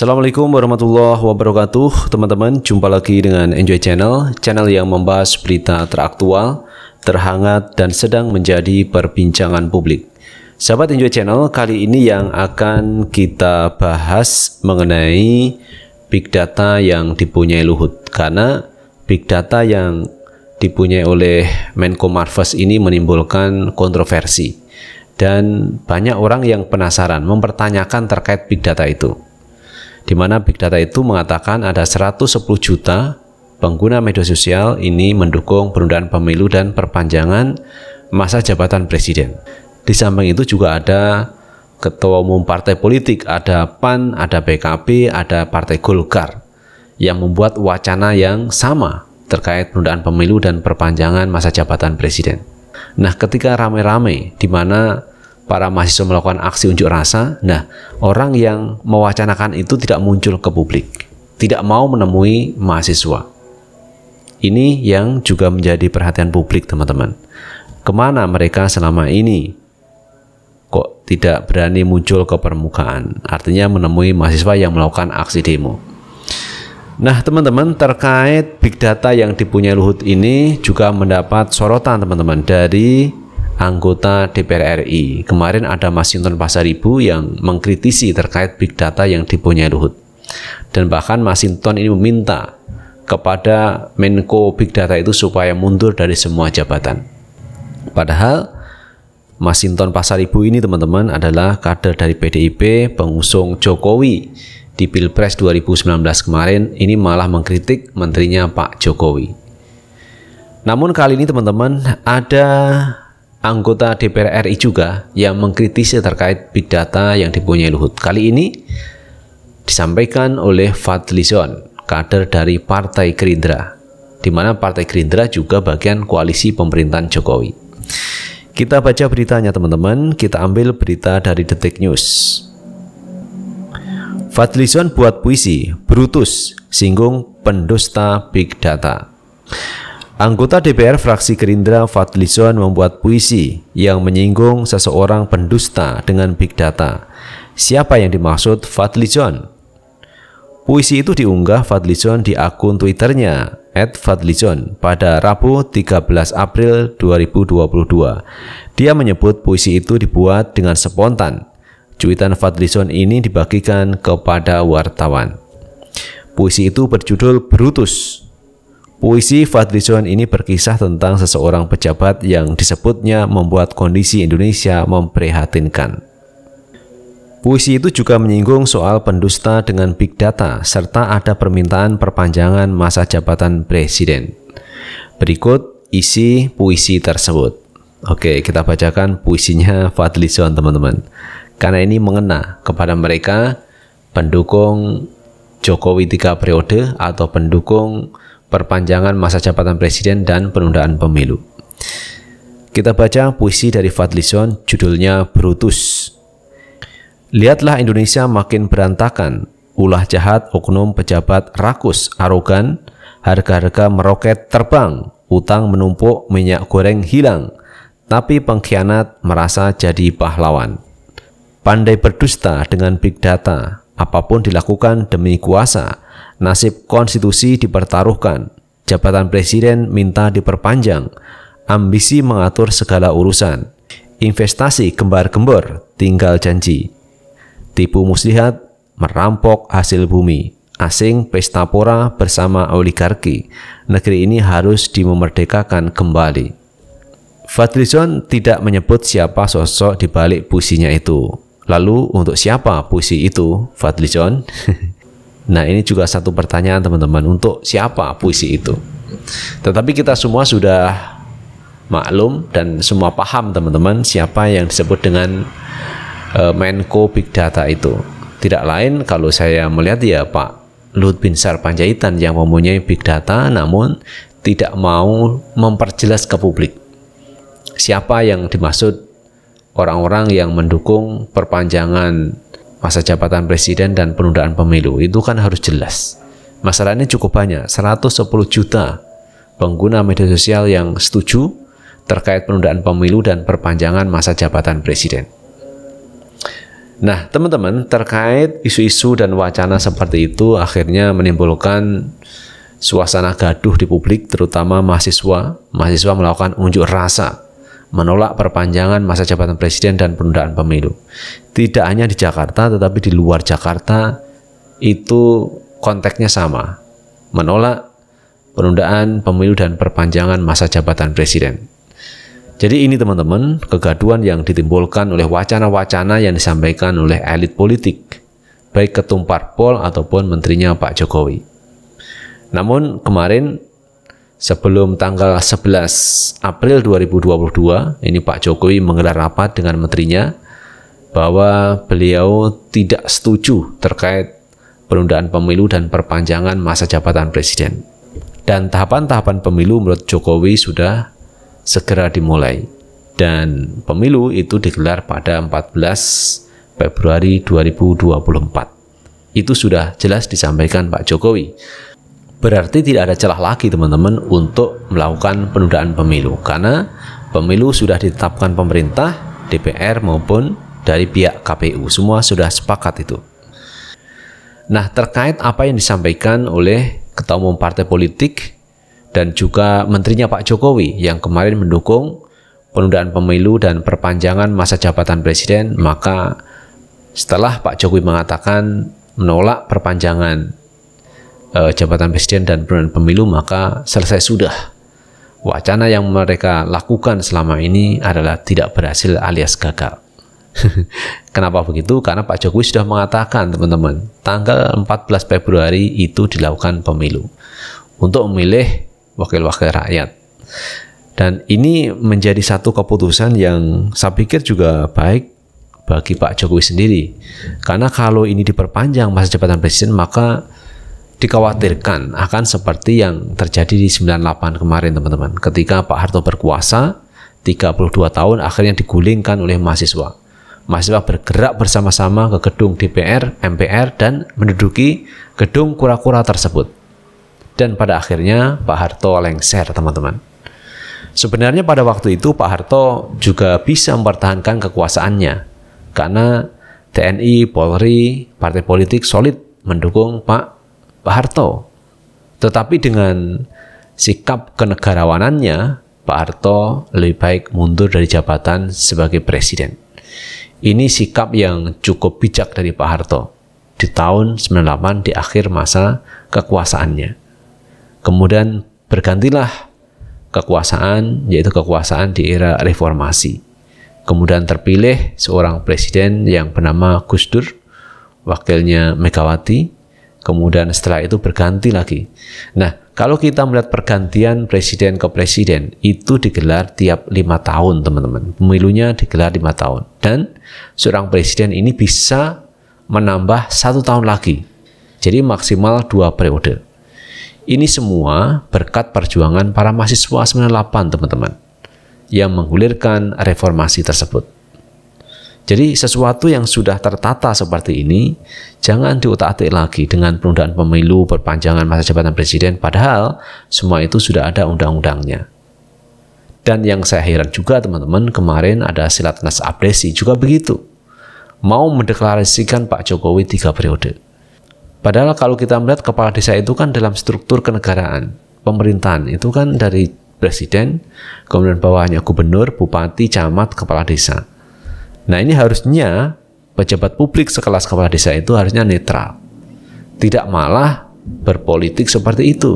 Assalamualaikum warahmatullahi wabarakatuh Teman-teman, jumpa lagi dengan Enjoy Channel Channel yang membahas berita teraktual, terhangat, dan sedang menjadi perbincangan publik Sahabat Enjoy Channel, kali ini yang akan kita bahas mengenai Big Data yang dipunyai Luhut Karena Big Data yang dipunyai oleh Menko Marves ini menimbulkan kontroversi dan banyak orang yang penasaran mempertanyakan terkait big data itu di mana big data itu mengatakan ada 110 juta pengguna media sosial ini mendukung penundaan pemilu dan perpanjangan masa jabatan presiden. Di samping itu juga ada ketua umum partai politik, ada PAN, ada PKB, ada Partai Golkar yang membuat wacana yang sama terkait penundaan pemilu dan perpanjangan masa jabatan presiden. Nah, ketika rame-rame di mana para mahasiswa melakukan aksi unjuk rasa. Nah, orang yang mewacanakan itu tidak muncul ke publik, tidak mau menemui mahasiswa. Ini yang juga menjadi perhatian publik, teman-teman. Kemana mereka selama ini? Kok tidak berani muncul ke permukaan? Artinya menemui mahasiswa yang melakukan aksi demo. Nah, teman-teman, terkait big data yang dipunyai Luhut ini juga mendapat sorotan, teman-teman, dari anggota DPR RI. Kemarin ada Masinton Pasaribu yang mengkritisi terkait big data yang dipunyai Luhut. Dan bahkan Masinton ini meminta kepada Menko Big Data itu supaya mundur dari semua jabatan. Padahal Masinton Pasaribu ini teman-teman adalah kader dari PDIP pengusung Jokowi di Pilpres 2019 kemarin ini malah mengkritik menterinya Pak Jokowi. Namun kali ini teman-teman ada anggota DPR RI juga yang mengkritisi terkait big data yang dipunyai Luhut. Kali ini disampaikan oleh Fadlizon, kader dari Partai Gerindra, di mana Partai Gerindra juga bagian koalisi pemerintahan Jokowi. Kita baca beritanya teman-teman, kita ambil berita dari Detik News. Fadlizon buat puisi, Brutus, singgung pendusta Big Data. Anggota DPR fraksi Gerindra Fadlizon membuat puisi yang menyinggung seseorang pendusta dengan big data. Siapa yang dimaksud Fadlizon? Puisi itu diunggah Fadlizon di akun Twitternya @fadlizon pada Rabu 13 April 2022. Dia menyebut puisi itu dibuat dengan spontan. Cuitan Fadlizon ini dibagikan kepada wartawan. Puisi itu berjudul Brutus Puisi Fadlizon ini berkisah tentang seseorang pejabat yang disebutnya membuat kondisi Indonesia memprihatinkan. Puisi itu juga menyinggung soal pendusta dengan big data serta ada permintaan perpanjangan masa jabatan presiden. Berikut isi puisi tersebut. Oke, kita bacakan puisinya Fadlizon teman-teman. Karena ini mengena kepada mereka pendukung Jokowi tiga periode atau pendukung perpanjangan masa jabatan presiden dan penundaan pemilu. Kita baca puisi dari Fadlison judulnya Brutus. Lihatlah Indonesia makin berantakan, ulah jahat, oknum, pejabat, rakus, arogan, harga-harga meroket terbang, utang menumpuk, minyak goreng hilang, tapi pengkhianat merasa jadi pahlawan. Pandai berdusta dengan big data, apapun dilakukan demi kuasa, Nasib konstitusi dipertaruhkan. Jabatan presiden minta diperpanjang. Ambisi mengatur segala urusan. Investasi gembar-gembor, tinggal janji. Tipu muslihat, merampok hasil bumi. Asing pesta pora bersama oligarki. Negeri ini harus dimemerdekakan kembali. Fadlizon tidak menyebut siapa sosok di balik puisinya itu. Lalu untuk siapa puisi itu, Fadlizon? Nah, ini juga satu pertanyaan teman-teman untuk siapa puisi itu. Tetapi kita semua sudah maklum dan semua paham teman-teman siapa yang disebut dengan uh, Menko Big Data itu. Tidak lain kalau saya melihat ya Pak Luhut Binsar Panjaitan yang mempunyai big data namun tidak mau memperjelas ke publik. Siapa yang dimaksud orang-orang yang mendukung perpanjangan masa jabatan presiden dan penundaan pemilu itu kan harus jelas. Masalahnya cukup banyak, 110 juta pengguna media sosial yang setuju terkait penundaan pemilu dan perpanjangan masa jabatan presiden. Nah, teman-teman, terkait isu-isu dan wacana seperti itu akhirnya menimbulkan suasana gaduh di publik, terutama mahasiswa. Mahasiswa melakukan unjuk rasa menolak perpanjangan masa jabatan presiden dan penundaan pemilu. Tidak hanya di Jakarta, tetapi di luar Jakarta itu konteksnya sama. Menolak penundaan pemilu dan perpanjangan masa jabatan presiden. Jadi ini teman-teman, kegaduan yang ditimbulkan oleh wacana-wacana yang disampaikan oleh elit politik, baik ketum parpol ataupun menterinya Pak Jokowi. Namun kemarin sebelum tanggal 11 April 2022 ini Pak Jokowi menggelar rapat dengan menterinya bahwa beliau tidak setuju terkait penundaan pemilu dan perpanjangan masa jabatan presiden. Dan tahapan-tahapan pemilu menurut Jokowi sudah segera dimulai. Dan pemilu itu digelar pada 14 Februari 2024. Itu sudah jelas disampaikan Pak Jokowi berarti tidak ada celah lagi teman-teman untuk melakukan penundaan pemilu karena pemilu sudah ditetapkan pemerintah, DPR maupun dari pihak KPU. Semua sudah sepakat itu. Nah, terkait apa yang disampaikan oleh Ketua Umum Partai Politik dan juga menterinya Pak Jokowi yang kemarin mendukung penundaan pemilu dan perpanjangan masa jabatan presiden, maka setelah Pak Jokowi mengatakan menolak perpanjangan uh, jabatan presiden dan pemilu maka selesai sudah. Wacana yang mereka lakukan selama ini adalah tidak berhasil alias gagal. Kenapa begitu? Karena Pak Jokowi sudah mengatakan, teman-teman, tanggal 14 Februari itu dilakukan pemilu untuk memilih wakil-wakil rakyat. Dan ini menjadi satu keputusan yang saya pikir juga baik bagi Pak Jokowi sendiri. Karena kalau ini diperpanjang masa jabatan presiden, maka dikhawatirkan akan seperti yang terjadi di 98 kemarin teman-teman ketika Pak Harto berkuasa 32 tahun akhirnya digulingkan oleh mahasiswa mahasiswa bergerak bersama-sama ke gedung DPR, MPR dan menduduki gedung kura-kura tersebut dan pada akhirnya Pak Harto lengser teman-teman sebenarnya pada waktu itu Pak Harto juga bisa mempertahankan kekuasaannya karena TNI, Polri, partai politik solid mendukung Pak Pak Harto. Tetapi dengan sikap kenegarawanannya, Pak Harto lebih baik mundur dari jabatan sebagai presiden. Ini sikap yang cukup bijak dari Pak Harto di tahun 98 di akhir masa kekuasaannya. Kemudian bergantilah kekuasaan, yaitu kekuasaan di era reformasi. Kemudian terpilih seorang presiden yang bernama Gus Dur, wakilnya Megawati, kemudian setelah itu berganti lagi. Nah, kalau kita melihat pergantian presiden ke presiden itu digelar tiap lima tahun, teman-teman. Pemilunya digelar lima tahun dan seorang presiden ini bisa menambah satu tahun lagi. Jadi maksimal dua periode. Ini semua berkat perjuangan para mahasiswa 98, teman-teman, yang menggulirkan reformasi tersebut. Jadi sesuatu yang sudah tertata seperti ini jangan diutak-atik lagi dengan penundaan pemilu, perpanjangan masa jabatan presiden padahal semua itu sudah ada undang-undangnya. Dan yang saya heran juga teman-teman, kemarin ada Silatnas abdesi juga begitu. Mau mendeklarasikan Pak Jokowi tiga periode. Padahal kalau kita melihat kepala desa itu kan dalam struktur kenegaraan, pemerintahan itu kan dari presiden, kemudian bawahnya gubernur, bupati, camat, kepala desa. Nah ini harusnya pejabat publik sekelas kepala desa itu harusnya netral. Tidak malah berpolitik seperti itu.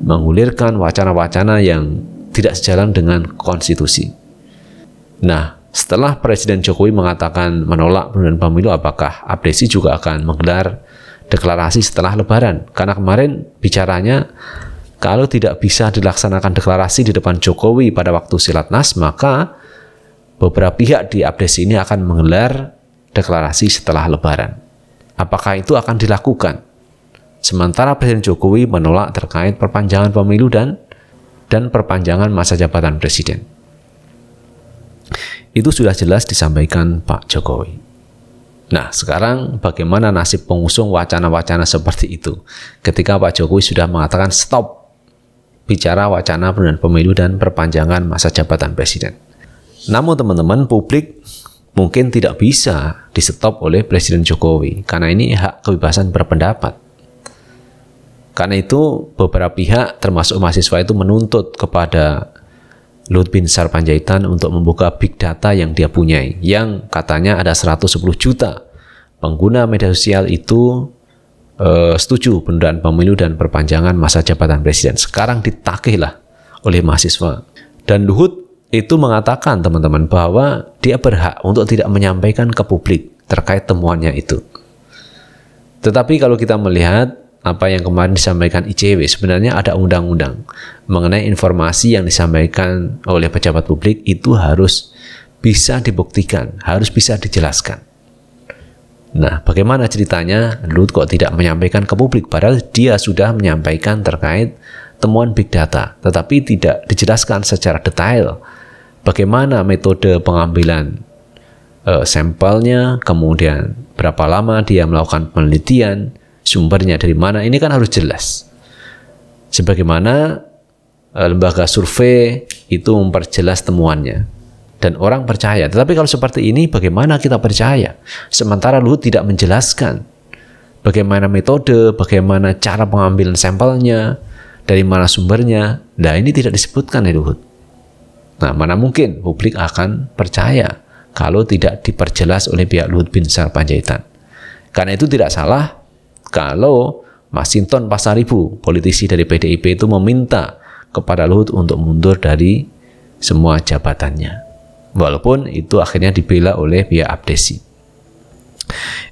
mengulirkan wacana-wacana yang tidak sejalan dengan konstitusi. Nah, setelah Presiden Jokowi mengatakan menolak penundaan pemilu, apakah Abdesi juga akan menggelar deklarasi setelah Lebaran? Karena kemarin bicaranya kalau tidak bisa dilaksanakan deklarasi di depan Jokowi pada waktu silatnas, maka beberapa pihak di Abdes ini akan menggelar deklarasi setelah Lebaran. Apakah itu akan dilakukan? Sementara Presiden Jokowi menolak terkait perpanjangan pemilu dan dan perpanjangan masa jabatan presiden. Itu sudah jelas disampaikan Pak Jokowi. Nah, sekarang bagaimana nasib pengusung wacana-wacana seperti itu ketika Pak Jokowi sudah mengatakan stop bicara wacana penundaan pemilu dan perpanjangan masa jabatan presiden? Namun teman-teman publik mungkin tidak bisa disetop oleh Presiden Jokowi karena ini hak kebebasan berpendapat. Karena itu beberapa pihak termasuk mahasiswa itu menuntut kepada Luhut bin Sarpanjaitan untuk membuka big data yang dia punyai yang katanya ada 110 juta pengguna media sosial itu eh, setuju penundaan pemilu dan perpanjangan masa jabatan presiden. Sekarang ditagihlah oleh mahasiswa. Dan Luhut itu mengatakan teman-teman bahwa dia berhak untuk tidak menyampaikan ke publik terkait temuannya itu. Tetapi kalau kita melihat apa yang kemarin disampaikan ICW sebenarnya ada undang-undang mengenai informasi yang disampaikan oleh pejabat publik itu harus bisa dibuktikan, harus bisa dijelaskan. Nah, bagaimana ceritanya Lut kok tidak menyampaikan ke publik padahal dia sudah menyampaikan terkait temuan big data, tetapi tidak dijelaskan secara detail bagaimana metode pengambilan uh, sampelnya, kemudian berapa lama dia melakukan penelitian, sumbernya dari mana, ini kan harus jelas. Sebagaimana uh, lembaga survei itu memperjelas temuannya dan orang percaya. Tetapi kalau seperti ini bagaimana kita percaya? Sementara Luhut tidak menjelaskan bagaimana metode, bagaimana cara pengambilan sampelnya, dari mana sumbernya. Nah, ini tidak disebutkan ya Luhut. Nah, mana mungkin publik akan percaya kalau tidak diperjelas oleh pihak Luhut bin Sarpanjaitan. Karena itu tidak salah kalau Masinton Pasaribu, politisi dari PDIP itu meminta kepada Luhut untuk mundur dari semua jabatannya. Walaupun itu akhirnya dibela oleh pihak Abdesi.